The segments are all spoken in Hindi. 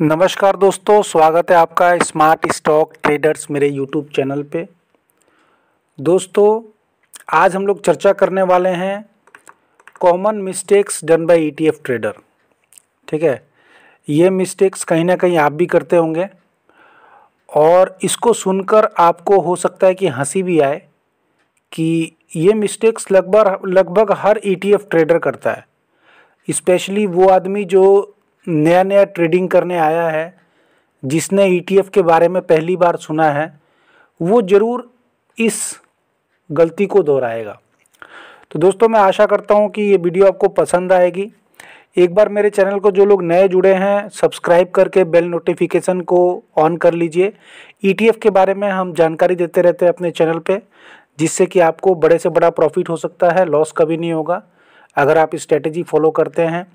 नमस्कार दोस्तों स्वागत है आपका स्मार्ट स्टॉक ट्रेडर्स मेरे यूट्यूब चैनल पे दोस्तों आज हम लोग चर्चा करने वाले हैं common mistakes done by ETF trader ठीक है ये मिस्टेक्स कहीं ना कहीं आप भी करते होंगे और इसको सुनकर आपको हो सकता है कि हंसी भी आए कि ये मिस्टेक्स लगभग लगभग हर ईटीएफ e ट्रेडर करता है स्पेशली वो आदमी जो नया नया ट्रेडिंग करने आया है जिसने ईटीएफ e के बारे में पहली बार सुना है वो ज़रूर इस गलती को दोहराएगा तो दोस्तों मैं आशा करता हूँ कि ये वीडियो आपको पसंद आएगी एक बार मेरे चैनल को जो लोग नए जुड़े हैं सब्सक्राइब करके बेल नोटिफिकेशन को ऑन कर लीजिए ईटीएफ e के बारे में हम जानकारी देते रहते हैं अपने चैनल पे जिससे कि आपको बड़े से बड़ा प्रॉफिट हो सकता है लॉस कभी नहीं होगा अगर आप स्ट्रेटेजी फॉलो करते हैं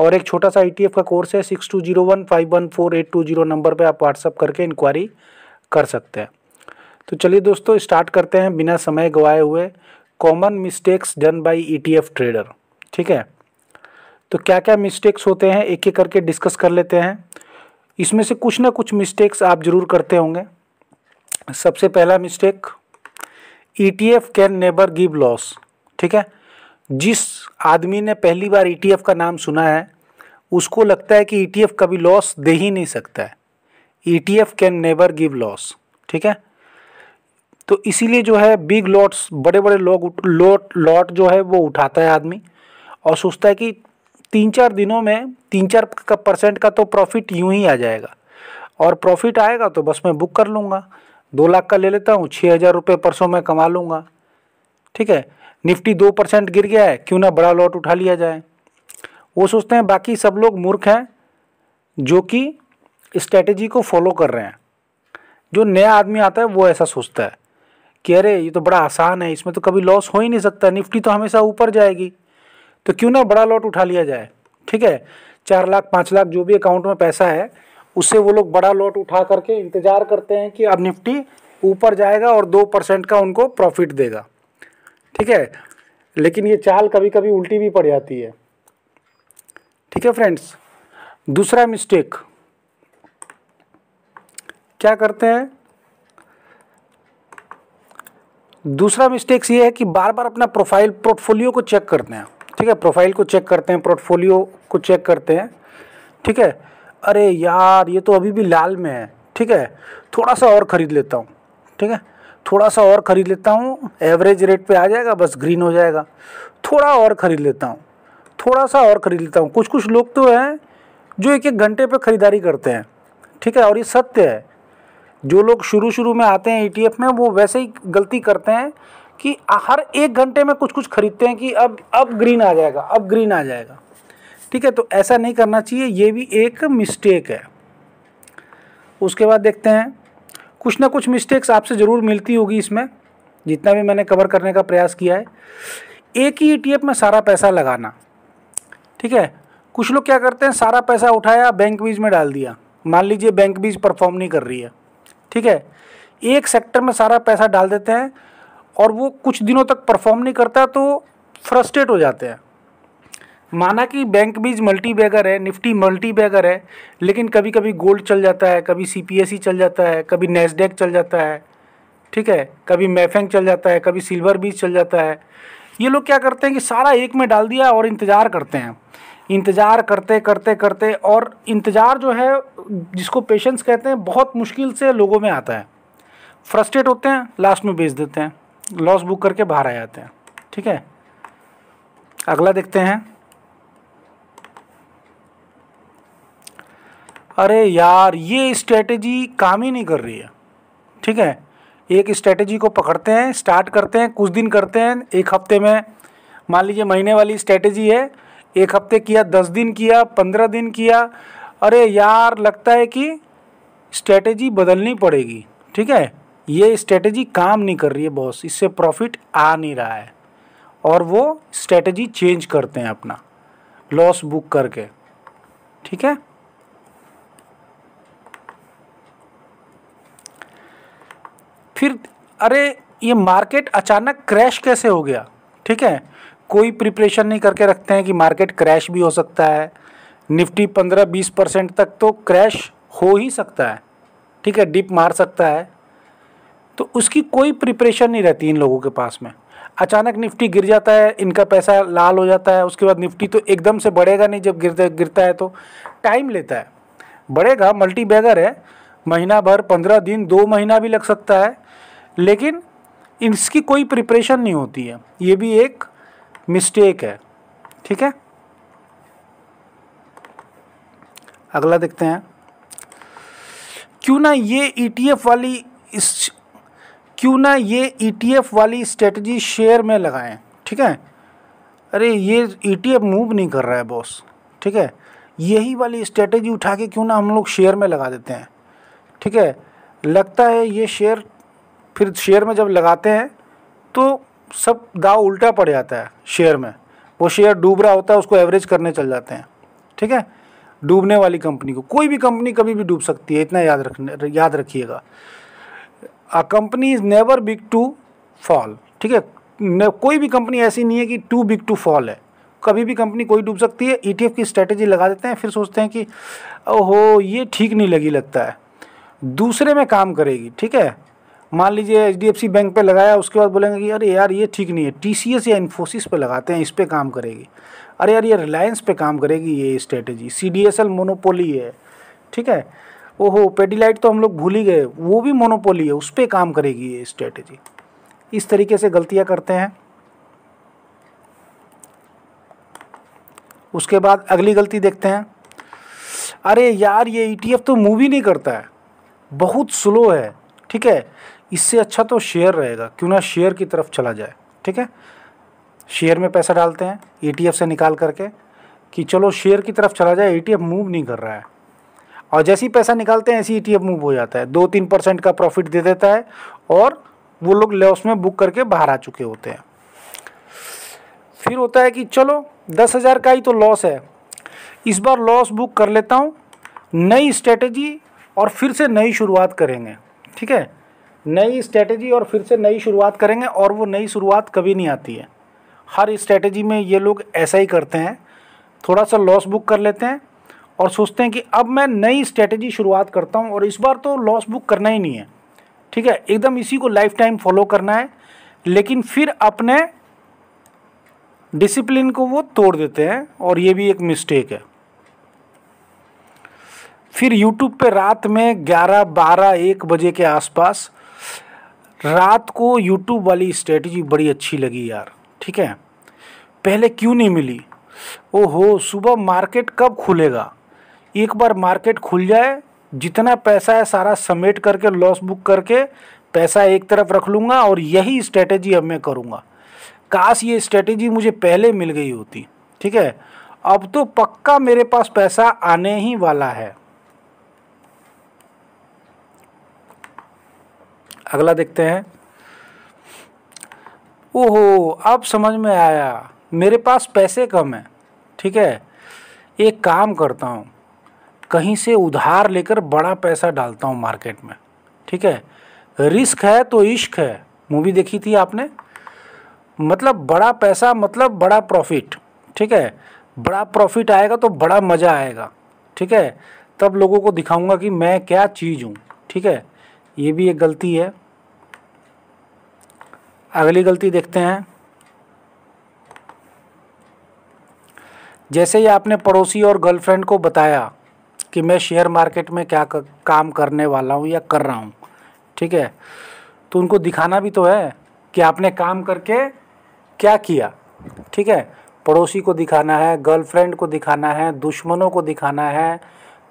और एक छोटा सा ई e का कोर्स है six two zero one five one four eight two zero number पर आप व्हाट्सअप करके इंक्वायरी कर सकते हैं तो चलिए दोस्तों स्टार्ट करते हैं बिना समय गवाए हुए common mistakes done by ETF trader ठीक है तो क्या क्या मिस्टेक्स होते हैं एक एक करके डिस्कस कर लेते हैं इसमें से कुछ ना कुछ मिस्टेक्स आप ज़रूर करते होंगे सबसे पहला mistake E T F can never give loss ठीक है जिस आदमी ने पहली बार ई टी एफ का नाम सुना है उसको लगता है कि ई e कभी लॉस दे ही नहीं सकता है E can never give loss ठीक है तो इसीलिए जो है बिग लॉट्स बड़े बड़े लोग लॉट लॉट जो है वो उठाता है आदमी और सोचता है कि तीन चार दिनों में तीन चार का परसेंट का तो प्रॉफिट यूं ही आ जाएगा और प्रॉफिट आएगा तो बस मैं बुक कर लूँगा दो लाख का ले लेता हूँ छः हज़ार रुपये परसों में कमा लूँगा ठीक है निफ्टी दो परसेंट गिर गया है क्यों ना बड़ा लॉट उठा लिया जाए वो सोचते हैं बाकी सब लोग मूर्ख हैं जो कि स्ट्रेटजी को फॉलो कर रहे हैं जो नया आदमी आता है वो ऐसा सोचता है कि अरे ये तो बड़ा आसान है इसमें तो कभी लॉस हो ही नहीं सकता निफ्टी तो हमेशा ऊपर जाएगी तो क्यों ना बड़ा लॉट उठा लिया जाए ठीक है चार लाख पाँच लाख जो भी अकाउंट में पैसा है उससे वो लोग बड़ा लॉट उठा करके इंतज़ार करते हैं कि अब निफ्टी ऊपर जाएगा और दो परसेंट का उनको प्रॉफिट देगा ठीक है लेकिन ये चाल कभी कभी उल्टी भी पड़ जाती है ठीक है फ्रेंड्स दूसरा मिस्टेक क्या करते हैं दूसरा मिस्टेक्स ये है कि बार बार अपना प्रोफाइल पोर्टफोलियो को चेक करते हैं ठीक है प्रोफाइल को चेक करते हैं पोर्टफोलियो को चेक करते हैं ठीक है अरे यार ये तो अभी भी लाल में है ठीक है थोड़ा सा और ख़रीद लेता हूँ ठीक है थोड़ा सा और ख़रीद लेता हूँ एवरेज रेट पे आ जाएगा बस ग्रीन हो जाएगा थोड़ा और ख़रीद लेता हूँ थोड़ा सा और खरीद लेता हूँ कुछ कुछ लोग तो हैं जो एक एक घंटे पर ख़रीदारी करते हैं ठीक है और ये सत्य है जो लोग शुरू शुरू में आते हैं ई e में वो वैसे ही गलती करते हैं कि हर एक घंटे में कुछ कुछ खरीदते हैं कि अब अब ग्रीन आ जाएगा अब ग्रीन आ जाएगा ठीक है तो ऐसा नहीं करना चाहिए ये भी एक मिस्टेक है उसके बाद देखते हैं कुछ ना कुछ मिस्टेक्स आपसे ज़रूर मिलती होगी इसमें जितना भी मैंने कवर करने का प्रयास किया है एक ही ई e में सारा पैसा लगाना ठीक है कुछ लोग क्या करते हैं सारा पैसा उठाया बैंक बीज में डाल दिया मान लीजिए बैंक बीज परफॉर्म नहीं कर रही है ठीक है एक सेक्टर में सारा पैसा डाल देते हैं और वो कुछ दिनों तक परफॉर्म नहीं करता तो फ्रस्ट्रेट हो जाते हैं माना कि बैंक बीज मल्टी बैगर है निफ्टी मल्टी बैगर है लेकिन कभी कभी गोल्ड चल जाता है कभी सी पी एस ई चल जाता है कभी नेस्डेक चल जाता है ठीक है कभी मैफेंग चल जाता है कभी सिल्वर बीज चल जाता है ये लोग क्या करते हैं कि सारा एक में डाल दिया और इंतज़ार करते हैं इंतज़ार करते करते करते और इंतज़ार जो है जिसको पेशेंस कहते हैं बहुत मुश्किल से लोगों में आता है फ्रस्ट्रेट होते हैं लास्ट में बेच देते हैं लॉस बुक करके बाहर आ जाते हैं ठीक है अगला देखते हैं अरे यार ये स्ट्रेटजी काम ही नहीं कर रही है ठीक है एक स्ट्रेटजी को पकड़ते हैं स्टार्ट करते हैं कुछ दिन करते हैं एक हफ्ते में मान लीजिए महीने वाली स्ट्रेटजी है एक हफ्ते किया दस दिन किया पंद्रह दिन किया अरे यार लगता है कि स्ट्रेटजी बदलनी पड़ेगी ठीक है ये स्ट्रेटजी काम नहीं कर रही है बॉस इससे प्रॉफिट आ नहीं रहा है और वो स्ट्रेटजी चेंज करते हैं अपना लॉस बुक करके ठीक है फिर अरे ये मार्केट अचानक क्रैश कैसे हो गया ठीक है कोई प्रिपरेशन नहीं करके रखते हैं कि मार्केट क्रैश भी हो सकता है निफ्टी पंद्रह बीस परसेंट तक तो क्रैश हो ही सकता है ठीक है डिप मार सकता है तो उसकी कोई प्रिपरेशन नहीं रहती इन लोगों के पास में अचानक निफ्टी गिर जाता है इनका पैसा लाल हो जाता है उसके बाद निफ्टी तो एकदम से बढ़ेगा नहीं जब गिर गिरता है तो टाइम लेता है बढ़ेगा मल्टी बैगर है महीना भर पंद्रह दिन दो महीना भी लग सकता है लेकिन इसकी कोई प्रिपरेशन नहीं होती है ये भी एक मिस्टेक है ठीक है अगला देखते हैं क्यों ना ये ईटीएफ e वाली इस क्यों ना ये ईटीएफ e वाली स्ट्रेटजी शेयर में लगाएं ठीक है अरे ये ईटीएफ e मूव नहीं कर रहा है बॉस ठीक है यही वाली स्ट्रेटजी उठा के क्यों ना हम लोग शेयर में लगा देते हैं ठीक है लगता है ये शेयर फिर शेयर में जब लगाते हैं तो सब दाव उल्टा पड़ जाता है शेयर में वो शेयर डूब रहा होता है उसको एवरेज करने चल जाते हैं ठीक है डूबने वाली कंपनी को कोई भी कंपनी कभी भी डूब सकती है इतना याद रखने याद रखिएगा a company is never big to fall ठीक है कोई भी कंपनी ऐसी नहीं है कि टू बिग टू फॉल है कभी भी कंपनी कोई डूब सकती है ई e की स्ट्रैटेजी लगा देते हैं फिर सोचते हैं कि ओहो ये ठीक नहीं लगी लगता है दूसरे में काम करेगी ठीक है मान लीजिए एच बैंक पे लगाया उसके बाद बोलेंगे कि अरे यार ये ठीक नहीं है एस या इन्फोसिस पे लगाते हैं इस पर काम करेगी अरे यार ये रिलायंस पे काम करेगी ये strategy C D S L monopoly है ठीक है ओहो पेडीलाइट तो हम लोग भूल ही गए वो भी मोनोपोली है उस पर काम करेगी ये स्ट्रेटेजी इस तरीके से गलतियाँ करते हैं उसके बाद अगली गलती देखते हैं अरे यार ये ई e तो मूव ही नहीं करता है बहुत स्लो है ठीक है इससे अच्छा तो शेयर रहेगा क्यों ना शेयर की तरफ चला जाए ठीक है शेयर में पैसा डालते हैं ईटीएफ से निकाल करके कि चलो शेयर की तरफ चला जाए ईटीएफ मूव नहीं कर रहा है और जैसे ही पैसा निकालते हैं ऐसे ही ई मूव हो जाता है दो तीन परसेंट का प्रॉफिट दे देता है और वो लोग लॉस में बुक करके बाहर आ चुके होते हैं फिर होता है कि चलो दस हज़ार का ही तो लॉस है इस बार लॉस बुक कर लेता हूँ नई स्ट्रेटजी और फिर से नई शुरुआत करेंगे ठीक है नई स्ट्रेटजी और फिर से नई शुरुआत करेंगे और वो नई शुरुआत कभी नहीं आती है हर स्ट्रेटजी में ये लोग ऐसा ही करते हैं थोड़ा सा लॉस बुक कर लेते हैं और सोचते हैं कि अब मैं नई स्ट्रेटजी शुरुआत करता हूँ और इस बार तो लॉस बुक करना ही नहीं है ठीक है एकदम इसी को लाइफ टाइम फॉलो करना है लेकिन फिर अपने डिसिप्लिन को वो तोड़ देते हैं और ये भी एक मिस्टेक है फिर यूट्यूब पे रात में 11, 12, 1 बजे के आसपास रात को यूट्यूब वाली स्ट्रेटजी बड़ी अच्छी लगी यार ठीक है पहले क्यों नहीं मिली ओहो सुबह मार्केट कब खुलेगा एक बार मार्केट खुल जाए जितना पैसा है सारा समेट करके लॉस बुक करके पैसा एक तरफ रख लूँगा और यही स्ट्रेटजी अब मैं करूँगा काश ये स्ट्रेटजी मुझे पहले मिल गई होती ठीक है अब तो पक्का मेरे पास पैसा आने ही वाला है अगला देखते हैं ओहो अब समझ में आया मेरे पास पैसे कम है ठीक है एक काम करता हूँ कहीं से उधार लेकर बड़ा पैसा डालता हूँ मार्केट में ठीक है रिस्क है तो इश्क है मूवी देखी थी आपने मतलब बड़ा पैसा मतलब बड़ा प्रॉफिट ठीक है बड़ा प्रॉफिट आएगा तो बड़ा मज़ा आएगा ठीक है तब लोगों को दिखाऊंगा कि मैं क्या चीज़ हूँ ठीक है ये भी एक गलती है अगली गलती देखते हैं जैसे ही आपने पड़ोसी और गर्लफ्रेंड को बताया कि मैं शेयर मार्केट में क्या कर, काम करने वाला हूँ या कर रहा हूँ ठीक है तो उनको दिखाना भी तो है कि आपने काम करके क्या किया ठीक है पड़ोसी को दिखाना है गर्लफ्रेंड को दिखाना है दुश्मनों को दिखाना है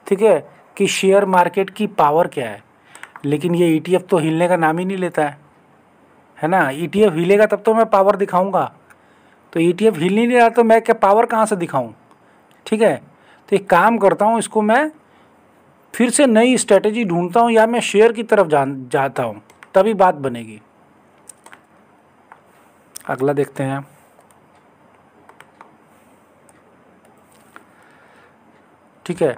ठीक है कि शेयर मार्केट की पावर क्या है लेकिन ये ई e तो हिलने का नाम ही नहीं लेता है है ना ई e हिलेगा तब तो मैं पावर दिखाऊंगा तो ई e हिल नहीं रहा तो मैं क्या पावर कहाँ से दिखाऊँ ठीक है तो एक काम करता हूँ इसको मैं फिर से नई स्ट्रेटजी ढूंढता हूँ या मैं शेयर की तरफ जान जाता हूँ तभी बात बनेगी अगला देखते हैं ठीक है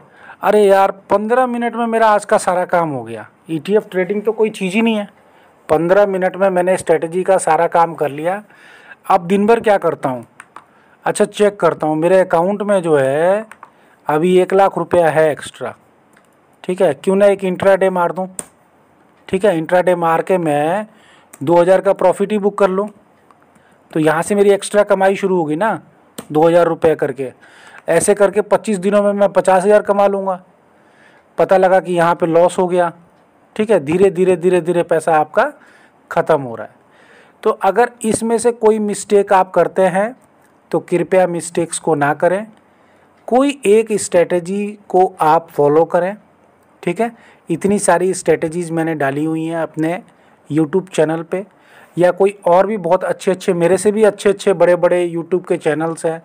अरे यार पंद्रह मिनट में मेरा आज का सारा काम हो गया ई e ट्रेडिंग तो कोई चीज़ ही नहीं है पंद्रह मिनट में मैंने स्ट्रेटजी का सारा काम कर लिया अब दिन भर क्या करता हूँ अच्छा चेक करता हूँ मेरे अकाउंट में जो है अभी एक लाख रुपया है एक्स्ट्रा ठीक है क्यों ना एक इंट्रा डे मार दूँ ठीक है इंट्रा डे मार के मैं दो हज़ार का प्रॉफिट ही बुक कर लूँ तो यहाँ से मेरी एक्स्ट्रा कमाई शुरू होगी ना दो हज़ार रुपये करके ऐसे करके 25 दिनों में मैं पचास हज़ार कमा लूँगा पता लगा कि यहाँ पे लॉस हो गया ठीक है धीरे धीरे धीरे धीरे पैसा आपका ख़त्म हो रहा है तो अगर इसमें से कोई मिस्टेक आप करते हैं तो कृपया मिस्टेक्स को ना करें कोई एक स्ट्रेटजी को आप फॉलो करें ठीक है इतनी सारी स्ट्रेटजीज़ मैंने डाली हुई हैं अपने यूट्यूब चैनल पर या कोई और भी बहुत अच्छे अच्छे मेरे से भी अच्छे अच्छे बड़े बड़े यूट्यूब के चैनल्स हैं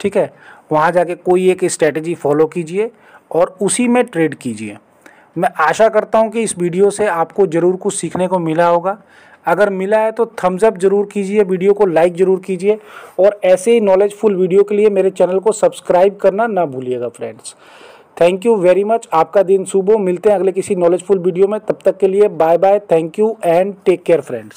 ठीक है वहाँ जाके कोई एक स्ट्रेटजी फॉलो कीजिए और उसी में ट्रेड कीजिए मैं आशा करता हूँ कि इस वीडियो से आपको ज़रूर कुछ सीखने को मिला होगा अगर मिला है तो थम्स अप जरूर कीजिए वीडियो को लाइक ज़रूर कीजिए और ऐसे ही नॉलेजफुल वीडियो के लिए मेरे चैनल को सब्सक्राइब करना ना भूलिएगा friends thank you very much आपका दिन सुबह मिलते हैं अगले किसी नॉलेजफुल वीडियो में तब तक के लिए bye bye thank you and take care friends